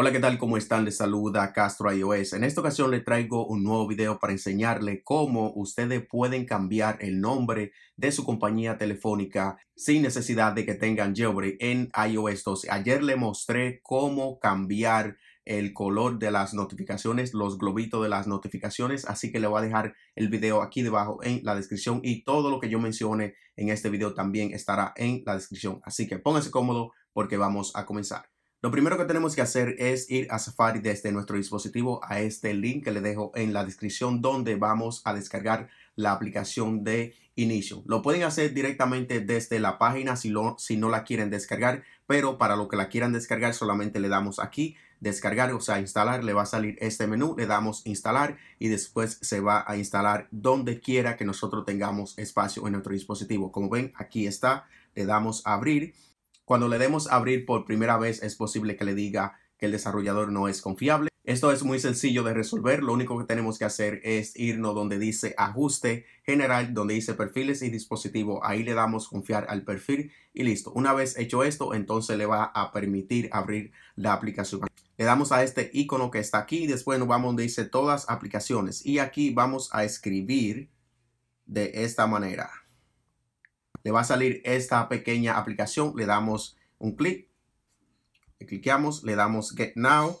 Hola, ¿qué tal? ¿Cómo están? Les saluda Castro iOS. En esta ocasión le traigo un nuevo video para enseñarle cómo ustedes pueden cambiar el nombre de su compañía telefónica sin necesidad de que tengan jailbreak en iOS 12. Ayer le mostré cómo cambiar el color de las notificaciones, los globitos de las notificaciones. Así que le voy a dejar el video aquí debajo en la descripción y todo lo que yo mencione en este video también estará en la descripción. Así que pónganse cómodo porque vamos a comenzar. Lo primero que tenemos que hacer es ir a Safari desde nuestro dispositivo a este link que le dejo en la descripción donde vamos a descargar la aplicación de inicio. Lo pueden hacer directamente desde la página si, si no la quieren descargar, pero para lo que la quieran descargar solamente le damos aquí descargar, o sea, instalar, le va a salir este menú, le damos instalar y después se va a instalar donde quiera que nosotros tengamos espacio en nuestro dispositivo. Como ven, aquí está, le damos abrir cuando le demos abrir por primera vez es posible que le diga que el desarrollador no es confiable. Esto es muy sencillo de resolver. Lo único que tenemos que hacer es irnos donde dice ajuste general, donde dice perfiles y dispositivo. Ahí le damos confiar al perfil y listo. Una vez hecho esto, entonces le va a permitir abrir la aplicación. Le damos a este icono que está aquí. Después nos vamos donde dice todas aplicaciones. Y aquí vamos a escribir de esta manera le va a salir esta pequeña aplicación. Le damos un clic, le cliqueamos, le damos Get Now.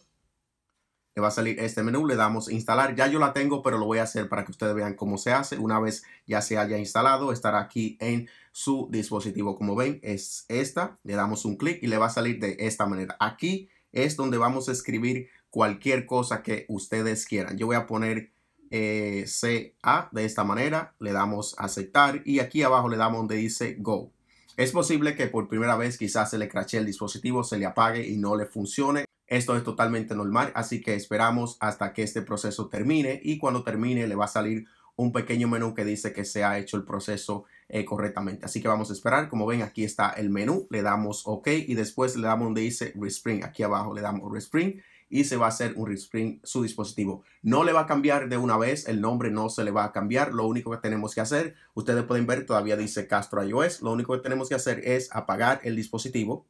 Le va a salir este menú, le damos instalar. Ya yo la tengo, pero lo voy a hacer para que ustedes vean cómo se hace. Una vez ya se haya instalado, estará aquí en su dispositivo. Como ven, es esta. Le damos un clic y le va a salir de esta manera. Aquí es donde vamos a escribir cualquier cosa que ustedes quieran. Yo voy a poner eh, CA de esta manera, le damos aceptar y aquí abajo le damos donde dice Go. Es posible que por primera vez quizás se le crache el dispositivo, se le apague y no le funcione. Esto es totalmente normal, así que esperamos hasta que este proceso termine y cuando termine le va a salir un pequeño menú que dice que se ha hecho el proceso eh, correctamente. Así que vamos a esperar. Como ven, aquí está el menú. Le damos OK y después le damos donde dice Respring. Aquí abajo le damos Respring y se va a hacer un resprint su dispositivo. No le va a cambiar de una vez, el nombre no se le va a cambiar. Lo único que tenemos que hacer, ustedes pueden ver, todavía dice Castro iOS. Lo único que tenemos que hacer es apagar el dispositivo.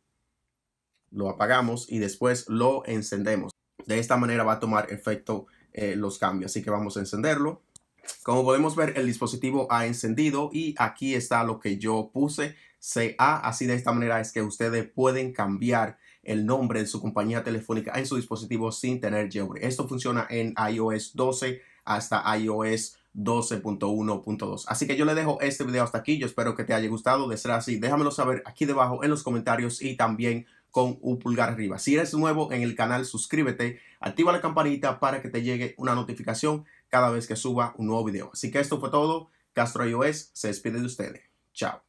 Lo apagamos y después lo encendemos. De esta manera va a tomar efecto eh, los cambios. Así que vamos a encenderlo. Como podemos ver, el dispositivo ha encendido y aquí está lo que yo puse. CA, así de esta manera es que ustedes pueden cambiar el nombre de su compañía telefónica en su dispositivo sin tener jailbreak. Esto funciona en iOS 12 hasta iOS 12.1.2. Así que yo le dejo este video hasta aquí. Yo espero que te haya gustado. De ser así, déjamelo saber aquí debajo en los comentarios y también con un pulgar arriba. Si eres nuevo en el canal, suscríbete, activa la campanita para que te llegue una notificación cada vez que suba un nuevo video. Así que esto fue todo. Castro iOS se despide de ustedes. Chao.